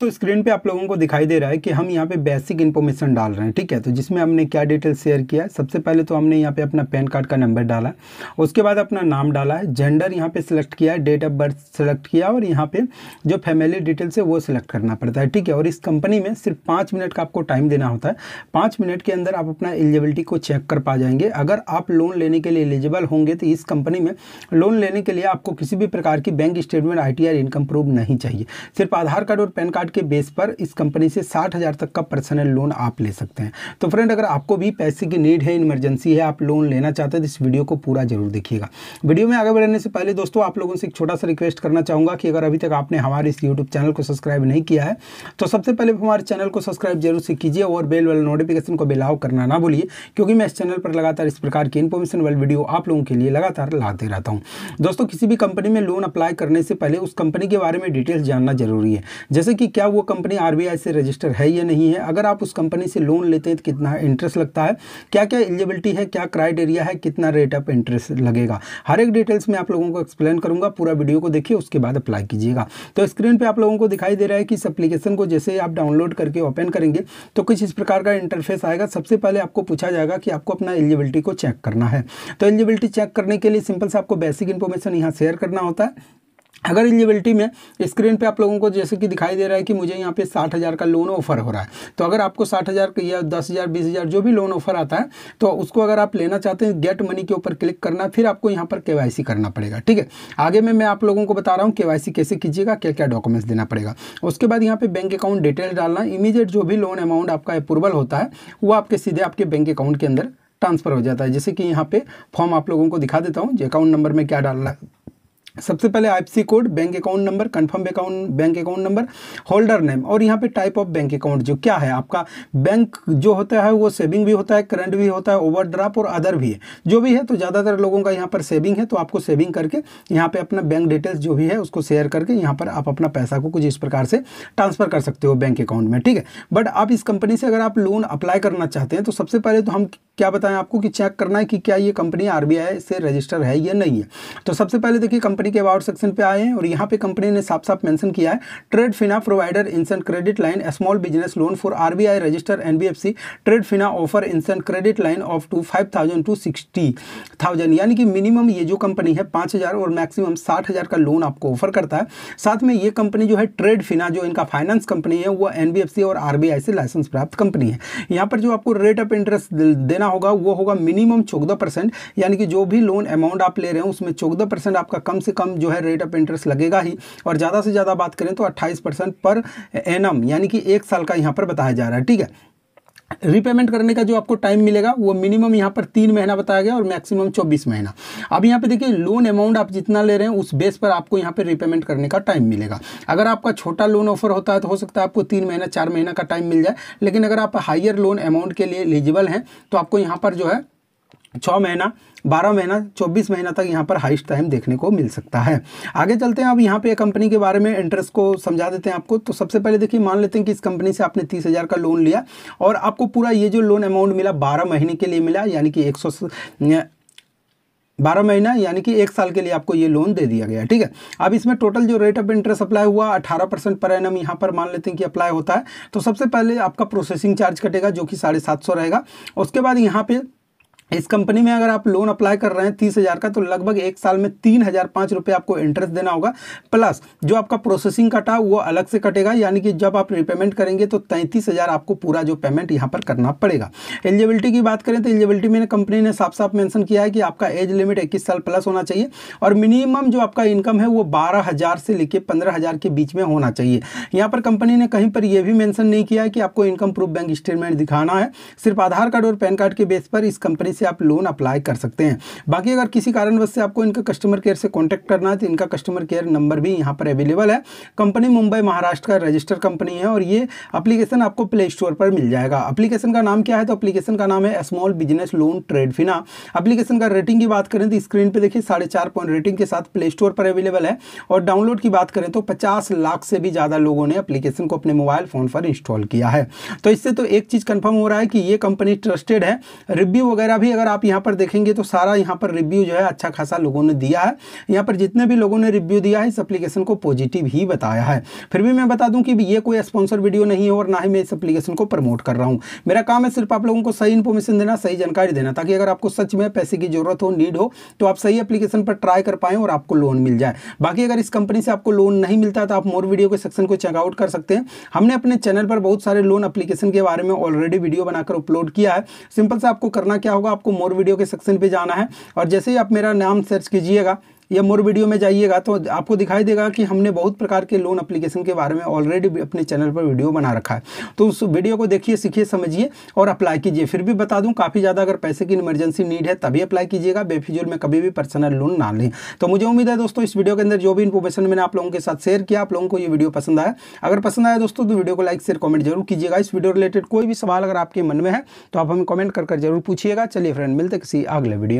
तो स्क्रीन पे आप लोगों को दिखाई दे रहा है कि हम यहाँ पे बेसिक इन्फॉर्मेशन डाल रहे हैं ठीक है तो जिसमें हमने क्या डिटेल शेयर किया है सबसे पहले तो हमने यहाँ पे अपना पैन कार्ड का नंबर डाला उसके बाद अपना नाम डाला है जेंडर यहाँ पे सिलेक्ट किया है डेट ऑफ बर्थ सेलेक्ट किया और यहाँ पे जो फैमिली डिटेल्स है वो सिलेक्ट करना पड़ता है ठीक है और इस कंपनी में सिर्फ पाँच मिनट का आपको टाइम देना होता है पाँच मिनट के अंदर आप अपना एलिजिबिलिटी को चेक कर पा जाएंगे अगर आप लोन लेने के लिए एलिजिबल होंगे तो इस कंपनी में लोन लेने के लिए आपको किसी भी प्रकार की बैंक स्टेटमेंट आई इनकम प्रूफ नहीं चाहिए सिर्फ आधार कार्ड और पैन कार्ड परसेंट के बेस पर इस कंपनी से साठ हज़ार तक का पर्सनल लोन आप ले सकते हैं तो फ्रेंड अगर आपको भी पैसे की नीड है इमरजेंसी है आप लोन लेना चाहते हैं तो इस वीडियो को पूरा जरूर देखिएगा वीडियो में आगे बढ़ने से पहले दोस्तों आप लोगों से एक छोटा सा रिक्वेस्ट करना चाहूँगा कि अगर अभी तक आपने हमारे इस यूट्यूब चैनल को सब्सक्राइब नहीं किया है तो सबसे पहले हमारे चैनल को सब्सक्राइब जरूर से कीजिए और बेल वाले नोटिफिकेशन को बिलाव करना ना भूलिए क्योंकि मैं इस चैनल पर लगातार इस प्रकार की इन्फॉर्मेशन वाली वीडियो आप लोगों के लिए लगातार लाते रहता हूँ दोस्तों किसी भी कंपनी में लोन अप्लाई करने से पहले उस कंपनी के बारे में डिटेल्स जानना जरूरी है जैसे कि क्या वो कंपनी आरबीआई से रजिस्टर है या नहीं है अगर आप उस कंपनी से लोन लेते हैं तो कितना इंटरेस्ट लगता है क्या क्या एलिजिबिलिटी है क्या क्राइटेरिया है कितना रेट ऑफ इंटरेस्ट लगेगा हर एक डिटेल्स में आप लोगों को एक्सप्लेन करूंगा पूरा वीडियो को देखिए उसके बाद अप्लाई कीजिएगा तो स्क्रीन पर आप लोगों को दिखाई दे रहा है कि इस अपलीकेशन को जैसे आप डाउनलोड करके ओपन करेंगे तो कुछ इस प्रकार का इंटरफेस आएगा सबसे पहले आपको पूछा जाएगा कि आपको अपना एलिजिबिलिटी को चेक करना है तो एलिजिबिलिटी चेक करने के लिए सिंपल से आपको बेसिक इन्फॉर्मेशन यहाँ शेयर करना होता है अगर एलिजिबिलिटी में स्क्रीन पे आप लोगों को जैसे कि दिखाई दे रहा है कि मुझे यहाँ पे साठ हज़ार का लोन ऑफर हो रहा है तो अगर आपको साठ हज़ार या दस हज़ार बीस हज़ार जो भी लोन ऑफर आता है तो उसको अगर आप लेना चाहते हैं गेट मनी के ऊपर क्लिक करना फिर आपको यहाँ पर के करना पड़ेगा ठीक है आगे में मैं आप लोगों को बता रहा हूँ के कैसे कीजिएगा क्या क्या डॉक्यूमेंट्स देना पड़ेगा उसके बाद यहाँ पर बैंक अकाउंट डिटेल डालना इमीडिएट जो भी लोन अमाउंट आपका अप्रूवल होता है वो आपके सीधे आपके बैंक अकाउंट के अंदर ट्रांसफ़र हो जाता है जैसे कि यहाँ पे फॉर्म आप लोगों को दिखा देता हूँ जो अकाउंट नंबर में क्या डालना है सबसे पहले IPC code bank account number confirm account bank account number holder name और यहाँ पे टाइप ऑफ बैंक अकाउंट जो क्या है आपका बैंक जो होता है वो सेविंग भी होता है करंट भी होता है ओवरड्राफ्ट और अदर भी है जो भी है तो ज़्यादातर लोगों का यहाँ पर सेविंग है तो आपको सेविंग करके यहाँ पर अपना बैंक डिटेल्स जो भी है उसको शेयर करके यहाँ पर आप अपना पैसा को कुछ इस प्रकार से ट्रांसफ़र कर सकते हो बैंक अकाउंट में ठीक है बट आप इस कंपनी से अगर आप लोन अप्लाई करना चाहते हैं तो सबसे पहले तो हम क्या बताएं आपको कि चेक करना है कि क्या ये कंपनी आर से रजिस्टर है या नहीं है तो सबसे पहले देखिए कंपनी कंपनी के अबाउट सेक्शन पे आए हैं और यहाँ पे कंपनी ने साफ साफ मेंशन किया है trade Fina provider instant credit line small business loan for RBI register NBFC trade Fina offer instant credit line of two five thousand to sixty thousand यानी कि मिनिमम ये जो कंपनी है पाँच और मैक्सिमम साठ का लोन आपको ऑफर करता है साथ में ये कंपनी जो है ट्रेड फिना जो इनका फाइनेंस कंपनी है वो एन और आर से लाइसेंस प्राप्त कंपनी है यहाँ पर जो आपको रेट ऑफ इंटरेस्ट देना होगा वो होगा मिनिमम चौदह यानी कि जो भी लोन अमाउंट आप ले रहे हैं उसमें चौदह आपका कम से से कम जो है रेट ऑफ इंटरेस्ट लगेगा ही और ज़्यादा से ज़्यादा बात करें तो अट्ठाईस पर एनम यानी कि एक साल का यहां पर बताया जा रहा है ठीक है रिपेमेंट करने का जो आपको टाइम मिलेगा वो मिनिमम यहाँ पर तीन महीना बताया गया और मैक्सिमम चौबीस महीना अब यहाँ पे देखिए लोन अमाउंट आप जितना ले रहे हैं उस बेस पर आपको यहाँ पे रिपेमेंट करने का टाइम मिलेगा अगर आपका छोटा लोन ऑफर होता है तो हो सकता है आपको तीन महीना चार महीना का टाइम मिल जाए लेकिन अगर आप हाइयर लोन अमाउंट के लिए एलिजिबल हैं तो आपको यहाँ पर जो है छः महीना बारह महीना चौबीस महीना तक यहाँ पर हाइस्ट टाइम देखने को मिल सकता है आगे चलते हैं अब यहाँ पे कंपनी के बारे में इंटरेस्ट को समझा देते हैं आपको तो सबसे पहले देखिए मान लेते हैं कि इस कंपनी से आपने तीस हज़ार का लोन लिया और आपको पूरा ये जो लोन अमाउंट मिला बारह महीने के लिए मिला यानी कि एक सौ बारह महीना यानी कि एक साल के लिए आपको ये लोन दे दिया गया ठीक है अब इसमें टोटल जो रेट ऑफ इंटरेस्ट अप्लाई हुआ अठारह परसेंट पर एनम यहाँ पर मान लेते हैं कि अप्लाई होता है तो सबसे पहले आपका प्रोसेसिंग चार्ज कटेगा जो कि साढ़े सात सौ रहेगा उसके बाद यहाँ पर इस कंपनी में अगर आप लोन अप्लाई कर रहे हैं तीस हज़ार का तो लगभग एक साल में तीन हज़ार पाँच रुपये आपको इंटरेस्ट देना होगा प्लस जो आपका प्रोसेसिंग कटा वो अलग से कटेगा यानी कि जब आप रिपेमेंट करेंगे तो तैंतीस हज़ार आपको पूरा जो पेमेंट यहाँ पर करना पड़ेगा एलिजिबिलिटी की बात करें तो एलिजिबिलिटी में कंपनी ने साफ साफ मैंसन किया है कि आपका एज लिमिट इक्कीस साल प्लस होना चाहिए और मिनिमम जो आपका इनकम है वो बारह से लेकर पंद्रह के बीच में होना चाहिए यहाँ पर कंपनी ने कहीं पर यह भी मैंसन नहीं किया है कि आपको इनकम प्रूफ बैंक स्टेटमेंट दिखाना है सिर्फ आधार कार्ड और पैन कार्ड के बेस पर इस कंपनी से आप लोन अप्लाई कर सकते हैं बाकी अगर किसी कारणवश से आपको इनका कस्टमर केयर से कॉन्टैक्ट करना है तो इनका कस्टमर केयर नंबर भी यहाँ पर अवेलेबल है कंपनी मुंबई महाराष्ट्र का रजिस्टर कंपनी है और ये अप्लीकेशन आपको प्ले स्टोर पर मिल जाएगा अप्लीकेशन का नाम क्या है तो अप्लीकेशन का नाम है small business loan trade Fina application का रेटिंग की बात करें तो स्क्रीन पर देखिए साढ़े चार पॉइंट रेटिंग के साथ प्ले स्टोर पर अवेलेबल है और डाउनलोड की बात करें तो पचास लाख से भी ज़्यादा लोगों ने अप्लीकेशन को अपने मोबाइल फ़ोन पर इंस्टॉल किया है तो इससे तो एक चीज़ कन्फर्म हो रहा है कि ये कंपनी ट्रस्टेड है रिव्यू वगैरह भी भी अगर आप यहाँ पर देखेंगे तो सारा यहाँ पर रिव्यू जो है अच्छा खासा लोगों ने दिया है यहाँ पर जितने भी लोगों ने रिव्यू दिया है इस एप्लीकेशन को पॉजिटिव ही बताया है फिर भी मैं बता दूँ कि ये कोई स्पॉन्सर वीडियो नहीं है और ना ही मैं इस एप्लीकेशन को प्रमोट कर रहा हूँ मेरा काम है सिर्फ आप लोगों को सही इन्फॉर्मेशन देना सही जानकारी देना ताकि अगर आपको सच में पैसे की जरूरत हो नीड हो तो आप सही एप्लीकेशन पर ट्राई कर पाएँ और आपको लोन मिल जाए बाकी अगर इस कंपनी से आपको लोन नहीं मिलता तो आप मोर वीडियो के सेक्शन को चेकआउट कर सकते हैं हमने अपने चैनल पर बहुत सारे लोन एप्लीकेशन के बारे में ऑलरेडी वीडियो बनाकर अपलोड किया है सिंपल से आपको करना क्या होगा आपको मोर वीडियो के सेक्शन पर जाना है और जैसे ही आप मेरा नाम सर्च कीजिएगा या मोर वीडियो में जाइएगा तो आपको दिखाई देगा कि हमने बहुत प्रकार के लोन अप्लीकेशन के बारे में ऑलरेडी अपने चैनल पर वीडियो बना रखा है तो उस वीडियो को देखिए सीखिए समझिए और अप्लाई कीजिए फिर भी बता दूँ काफ़ी ज़्यादा अगर पैसे की इमरजेंसी नीड है तभी अप्लाई कीजिएगा बेफिजुल में कभी भी पर्सनल लोन ना लें तो मुझे उम्मीद है दोस्तों इस वीडियो के अंदर जो भी इन्फॉर्मेशन मैंने आप लोगों के साथ शेयर किया आप लोगों को ये वीडियो पसंद आया अगर पसंद आया दोस्तों तो वीडियो को लाइक शेयर कमेंट जरूर कीजिएगा इस वीडियो रिलेटेड कोई भी सवाल अगर आपके मन में है तो आप हमें कमेंट कर जरूर पूछिएगा चलिए फ्रेंड मिलते किसी अगले वीडियो